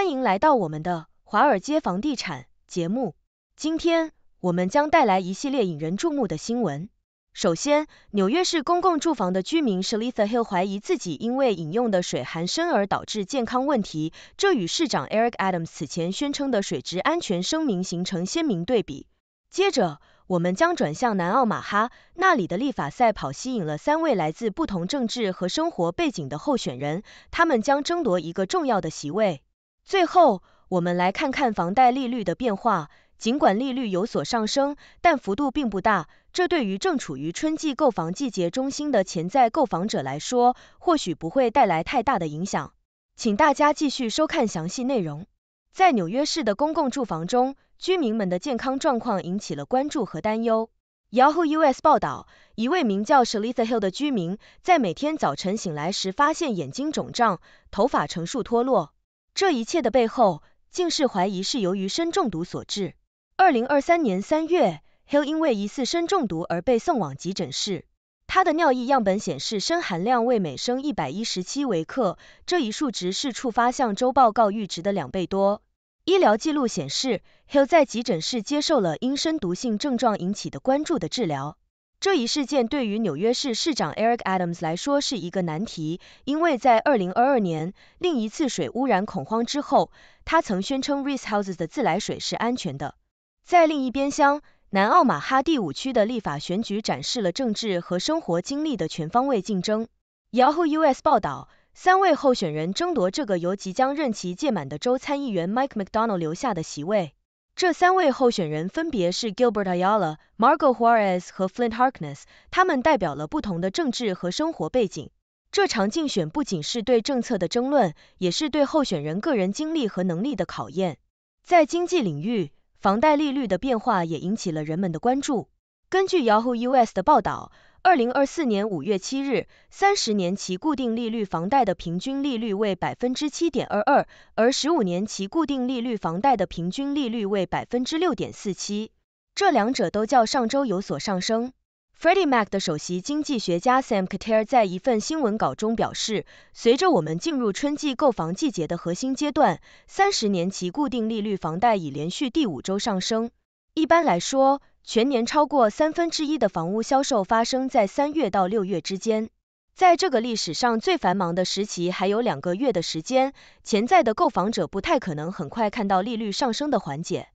欢迎来到我们的华尔街房地产节目。今天我们将带来一系列引人注目的新闻。首先，纽约市公共住房的居民 Shelita Hill 怀疑自己因为饮用的水含砷而导致健康问题，这与市长 Eric Adams 此前宣称的水质安全声明形成鲜明对比。接着，我们将转向南奥马哈，那里的立法赛跑吸引了三位来自不同政治和生活背景的候选人，他们将争夺一个重要的席位。最后，我们来看看房贷利率的变化。尽管利率有所上升，但幅度并不大。这对于正处于春季购房季节中心的潜在购房者来说，或许不会带来太大的影响。请大家继续收看详细内容。在纽约市的公共住房中，居民们的健康状况引起了关注和担忧。Yahoo US 报道，一位名叫 s h a l i s a Hill 的居民，在每天早晨醒来时发现眼睛肿胀，头发成束脱落。这一切的背后，竟是怀疑是由于砷中毒所致。2023年3月，Heil 因为疑似砷中毒而被送往急诊室，他的尿液样本显示砷含量为每升117微克，这一数值是触发向州报告阈值的两倍多。医疗记录显示 h e l l 在急诊室接受了因砷毒性症状引起的关注的治疗。这一事件对于纽约市市长 Eric Adams 来说是一个难题，因为在2022年另一次水污染恐慌之后，他曾宣称 r e c e Houses 的自来水是安全的。在另一边厢，南奥马哈第五区的立法选举展示了政治和生活经历的全方位竞争。Yahoo US 报道，三位候选人争夺这个由即将任期届满的州参议员 Mike McDonald 留下的席位。这三位候选人分别是 Gilbert Ayala、Margot j u a r e z 和 Flint Harkness，他们代表了不同的政治和生活背景。这场竞选不仅是对政策的争论，也是对候选人个人经历和能力的考验。在经济领域，房贷利率的变化也引起了人们的关注。根据 Yahoo US 的报道。二零二四年五月七日，三十年期固定利率房贷的平均利率为百分之七点二二，而十五年期固定利率房贷的平均利率为百分之六点四七。这两者都较上周有所上升。Freddie Mac 的首席经济学家 Sam k a t e r 在一份新闻稿中表示：“随着我们进入春季购房季节的核心阶段，三十年期固定利率房贷已连续第五周上升。一般来说，”全年超过三分之一的房屋销售发生在三月到六月之间。在这个历史上最繁忙的时期，还有两个月的时间，潜在的购房者不太可能很快看到利率上升的缓解。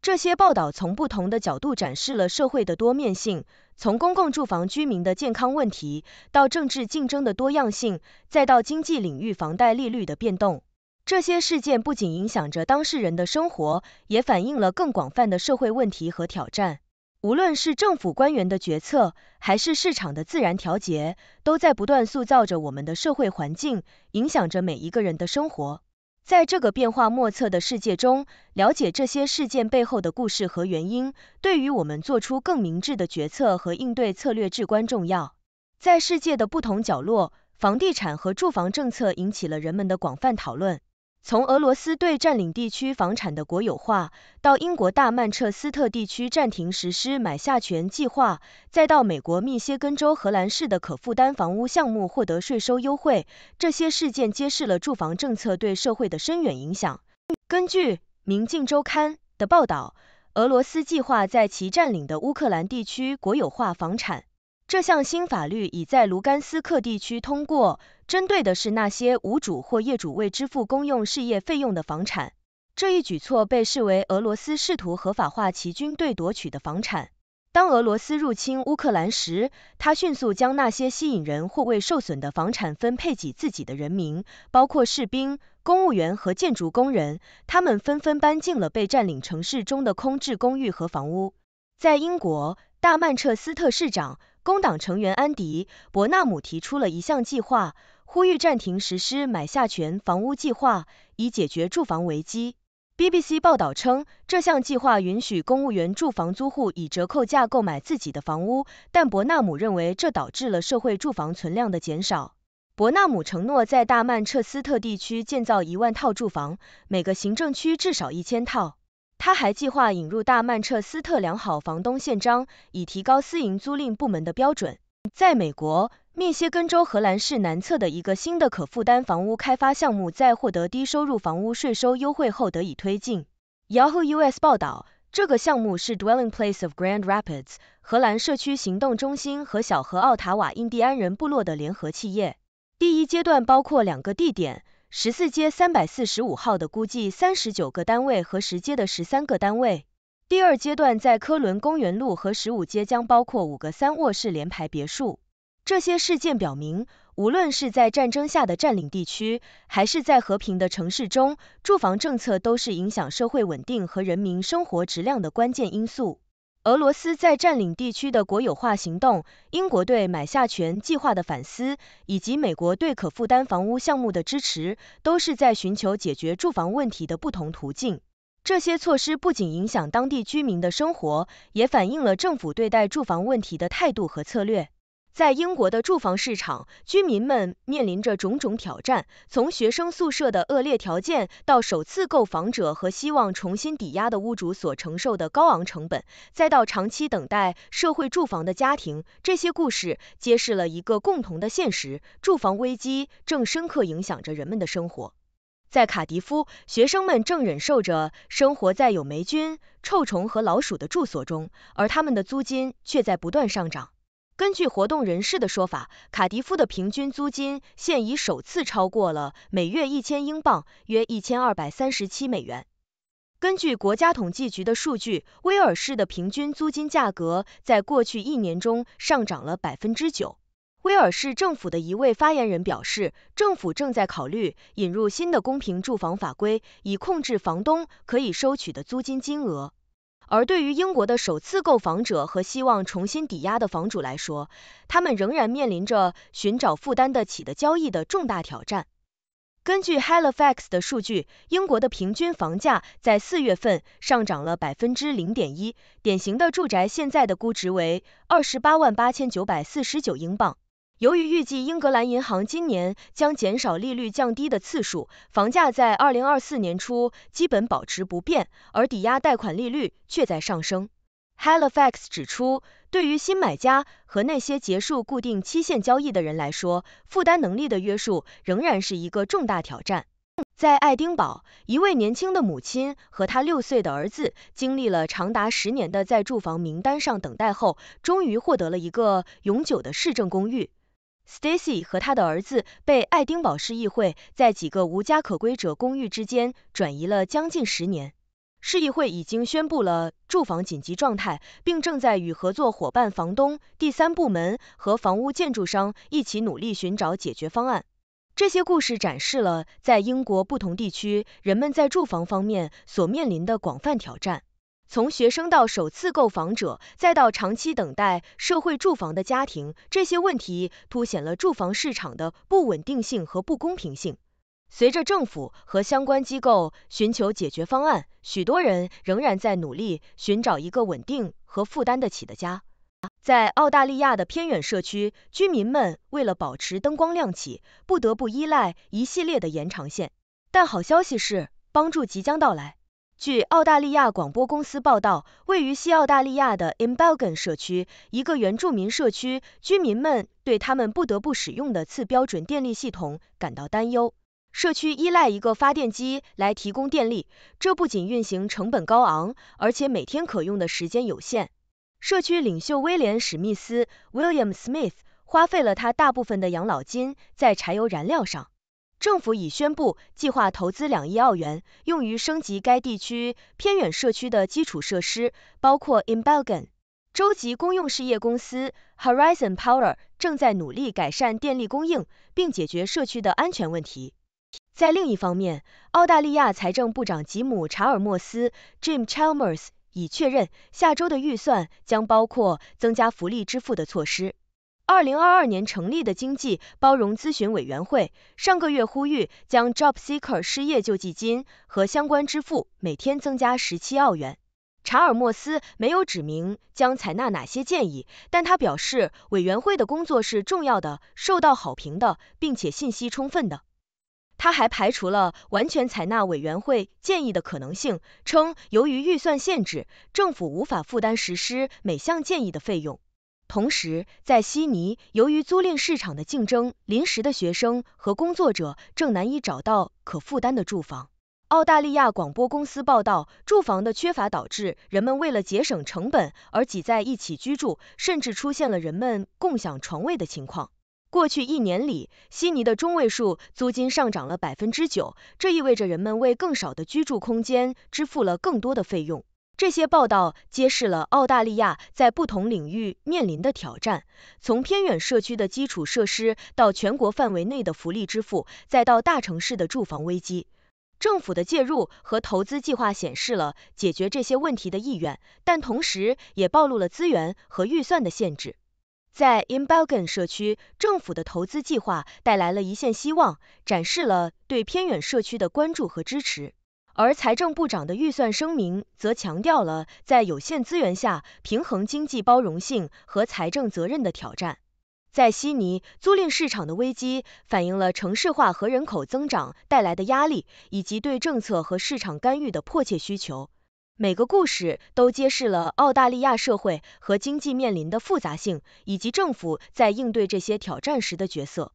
这些报道从不同的角度展示了社会的多面性，从公共住房居民的健康问题，到政治竞争的多样性，再到经济领域房贷利率的变动。这些事件不仅影响着当事人的生活，也反映了更广泛的社会问题和挑战。无论是政府官员的决策，还是市场的自然调节，都在不断塑造着我们的社会环境，影响着每一个人的生活。在这个变化莫测的世界中，了解这些事件背后的故事和原因，对于我们做出更明智的决策和应对策略至关重要。在世界的不同角落，房地产和住房政策引起了人们的广泛讨论。从俄罗斯对占领地区房产的国有化，到英国大曼彻斯特地区暂停实施买下权计划，再到美国密歇根州荷兰市的可负担房屋项目获得税收优惠，这些事件揭示了住房政策对社会的深远影响。根据《明镜周刊》的报道，俄罗斯计划在其占领的乌克兰地区国有化房产。这项新法律已在卢甘斯克地区通过，针对的是那些无主或业主未支付公用事业费用的房产。这一举措被视为俄罗斯试图合法化其军队夺取的房产。当俄罗斯入侵乌克兰时，他迅速将那些吸引人或未受损的房产分配给自己的人民，包括士兵、公务员和建筑工人。他们纷纷搬进了被占领城市中的空置公寓和房屋。在英国，大曼彻斯特市长。工党成员安迪·伯纳姆提出了一项计划，呼吁暂停实施买下权房屋计划，以解决住房危机。BBC 报道称，这项计划允许公务员住房租户以折扣价购买自己的房屋，但伯纳姆认为这导致了社会住房存量的减少。伯纳姆承诺在大曼彻斯特地区建造一万套住房，每个行政区至少一千套。他还计划引入大曼彻斯特良好房东宪章，以提高私营租赁部门的标准。在美国，密歇根州荷兰市南侧的一个新的可负担房屋开发项目，在获得低收入房屋税收优惠后得以推进。Yahoo US 报道，这个项目是 Dwelling Place of Grand Rapids、荷兰社区行动中心和小河奥塔瓦印第安人部落的联合企业。第一阶段包括两个地点。十四街三百四十五号的估计三十九个单位和十街的十三个单位。第二阶段在科伦公园路和十五街将包括五个三卧室联排别墅。这些事件表明，无论是在战争下的占领地区，还是在和平的城市中，住房政策都是影响社会稳定和人民生活质量的关键因素。俄罗斯在占领地区的国有化行动、英国对买下权计划的反思，以及美国对可负担房屋项目的支持，都是在寻求解决住房问题的不同途径。这些措施不仅影响当地居民的生活，也反映了政府对待住房问题的态度和策略。在英国的住房市场，居民们面临着种种挑战，从学生宿舍的恶劣条件，到首次购房者和希望重新抵押的屋主所承受的高昂成本，再到长期等待社会住房的家庭，这些故事揭示了一个共同的现实：住房危机正深刻影响着人们的生活。在卡迪夫，学生们正忍受着生活在有霉菌、臭虫和老鼠的住所中，而他们的租金却在不断上涨。根据活动人士的说法，卡迪夫的平均租金现已首次超过了每月一千英镑，约一千二百三十七美元。根据国家统计局的数据，威尔士的平均租金价格在过去一年中上涨了百分之九。威尔士政府的一位发言人表示，政府正在考虑引入新的公平住房法规，以控制房东可以收取的租金金额。而对于英国的首次购房者和希望重新抵押的房主来说，他们仍然面临着寻找负担得起的交易的重大挑战。根据 Halifax 的数据，英国的平均房价在四月份上涨了百分之零点一，典型的住宅现在的估值为二十八万八千九百四十九英镑。由于预计英格兰银行今年将减少利率降低的次数，房价在二零二四年初基本保持不变，而抵押贷款利率却在上升。Halifax 指出，对于新买家和那些结束固定期限交易的人来说，负担能力的约束仍然是一个重大挑战。在爱丁堡，一位年轻的母亲和她六岁的儿子经历了长达十年的在住房名单上等待后，终于获得了一个永久的市政公寓。Stacy 和他的儿子被爱丁堡市议会在几个无家可归者公寓之间转移了将近十年。市议会已经宣布了住房紧急状态，并正在与合作伙伴房东、第三部门和房屋建筑商一起努力寻找解决方案。这些故事展示了在英国不同地区人们在住房方面所面临的广泛挑战。从学生到首次购房者，再到长期等待社会住房的家庭，这些问题凸显了住房市场的不稳定性和不公平性。随着政府和相关机构寻求解决方案，许多人仍然在努力寻找一个稳定和负担得起的家。在澳大利亚的偏远社区，居民们为了保持灯光亮起，不得不依赖一系列的延长线。但好消息是，帮助即将到来。据澳大利亚广播公司报道，位于西澳大利亚的 e m b e l g a n 社区，一个原住民社区，居民们对他们不得不使用的次标准电力系统感到担忧。社区依赖一个发电机来提供电力，这不仅运行成本高昂，而且每天可用的时间有限。社区领袖威廉·史密斯 （William Smith） 花费了他大部分的养老金在柴油燃料上。政府已宣布计划投资两亿澳元，用于升级该地区偏远社区的基础设施，包括 e m b e r g e n 州级公用事业公司 Horizon Power 正在努力改善电力供应，并解决社区的安全问题。在另一方面，澳大利亚财政部长吉姆·查尔莫斯 （Jim Chalmers） 已确认，下周的预算将包括增加福利支付的措施。2022年成立的经济包容咨询委员会上个月呼吁将 Job Seeker 失业救济金和相关支付每天增加17澳元。查尔莫斯没有指明将采纳哪些建议，但他表示委员会的工作是重要的、受到好评的，并且信息充分的。他还排除了完全采纳委员会建议的可能性，称由于预算限制，政府无法负担实施每项建议的费用。同时，在悉尼，由于租赁市场的竞争，临时的学生和工作者正难以找到可负担的住房。澳大利亚广播公司报道，住房的缺乏导致人们为了节省成本而挤在一起居住，甚至出现了人们共享床位的情况。过去一年里，悉尼的中位数租金上涨了百分之九，这意味着人们为更少的居住空间支付了更多的费用。这些报道揭示了澳大利亚在不同领域面临的挑战，从偏远社区的基础设施到全国范围内的福利支付，再到大城市的住房危机。政府的介入和投资计划显示了解决这些问题的意愿，但同时也暴露了资源和预算的限制。在 i n b e l g a n 社区，政府的投资计划带来了一线希望，展示了对偏远社区的关注和支持。而财政部长的预算声明则强调了在有限资源下平衡经济包容性和财政责任的挑战。在悉尼，租赁市场的危机反映了城市化和人口增长带来的压力，以及对政策和市场干预的迫切需求。每个故事都揭示了澳大利亚社会和经济面临的复杂性，以及政府在应对这些挑战时的角色。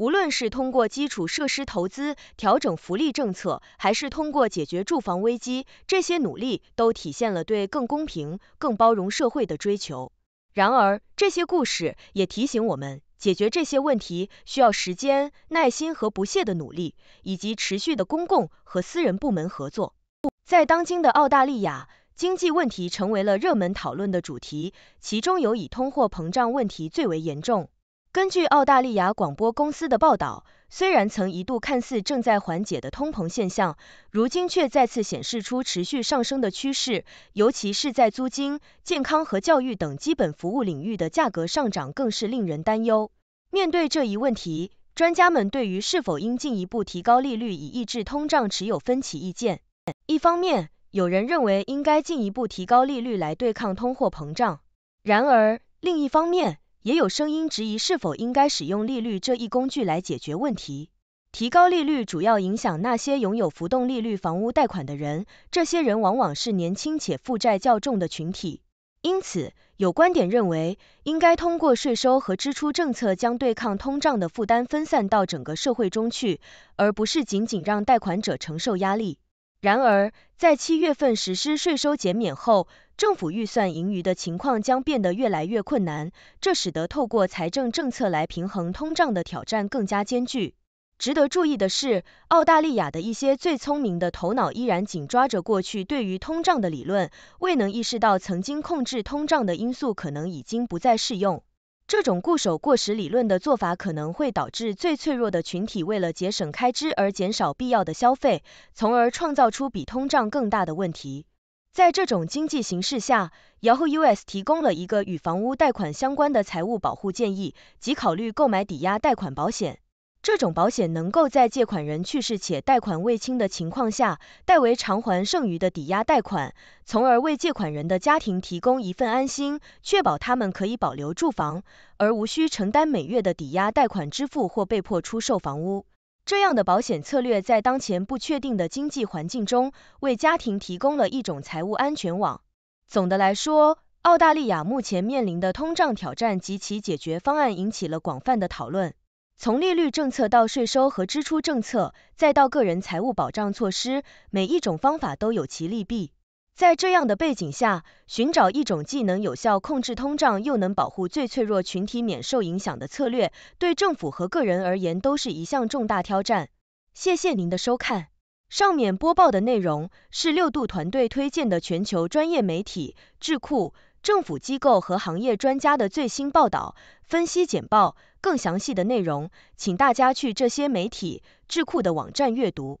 无论是通过基础设施投资、调整福利政策，还是通过解决住房危机，这些努力都体现了对更公平、更包容社会的追求。然而，这些故事也提醒我们，解决这些问题需要时间、耐心和不懈的努力，以及持续的公共和私人部门合作。在当今的澳大利亚，经济问题成为了热门讨论的主题，其中有以通货膨胀问题最为严重。根据澳大利亚广播公司的报道，虽然曾一度看似正在缓解的通膨现象，如今却再次显示出持续上升的趋势。尤其是在租金、健康和教育等基本服务领域的价格上涨，更是令人担忧。面对这一问题，专家们对于是否应进一步提高利率以抑制通胀持有分歧意见。一方面，有人认为应该进一步提高利率来对抗通货膨胀；然而，另一方面，也有声音质疑是否应该使用利率这一工具来解决问题。提高利率主要影响那些拥有浮动利率房屋贷款的人，这些人往往是年轻且负债较重的群体。因此，有观点认为，应该通过税收和支出政策将对抗通胀的负担分散到整个社会中去，而不是仅仅让贷款者承受压力。然而，在七月份实施税收减免后，政府预算盈余的情况将变得越来越困难，这使得透过财政政策来平衡通胀的挑战更加艰巨。值得注意的是，澳大利亚的一些最聪明的头脑依然紧抓着过去对于通胀的理论，未能意识到曾经控制通胀的因素可能已经不再适用。这种固守过时理论的做法可能会导致最脆弱的群体为了节省开支而减少必要的消费，从而创造出比通胀更大的问题。在这种经济形势下，Yahoo US 提供了一个与房屋贷款相关的财务保护建议，即考虑购买抵押贷款保险。这种保险能够在借款人去世且贷款未清的情况下，代为偿还剩余的抵押贷款，从而为借款人的家庭提供一份安心，确保他们可以保留住房，而无需承担每月的抵押贷款支付或被迫出售房屋。这样的保险策略在当前不确定的经济环境中，为家庭提供了一种财务安全网。总的来说，澳大利亚目前面临的通胀挑战及其解决方案引起了广泛的讨论。从利率政策到税收和支出政策，再到个人财务保障措施，每一种方法都有其利弊。在这样的背景下，寻找一种既能有效控制通胀，又能保护最脆弱群体免受影响的策略，对政府和个人而言都是一项重大挑战。谢谢您的收看。上面播报的内容是六度团队推荐的全球专业媒体、智库、政府机构和行业专家的最新报道、分析简报。更详细的内容，请大家去这些媒体、智库的网站阅读。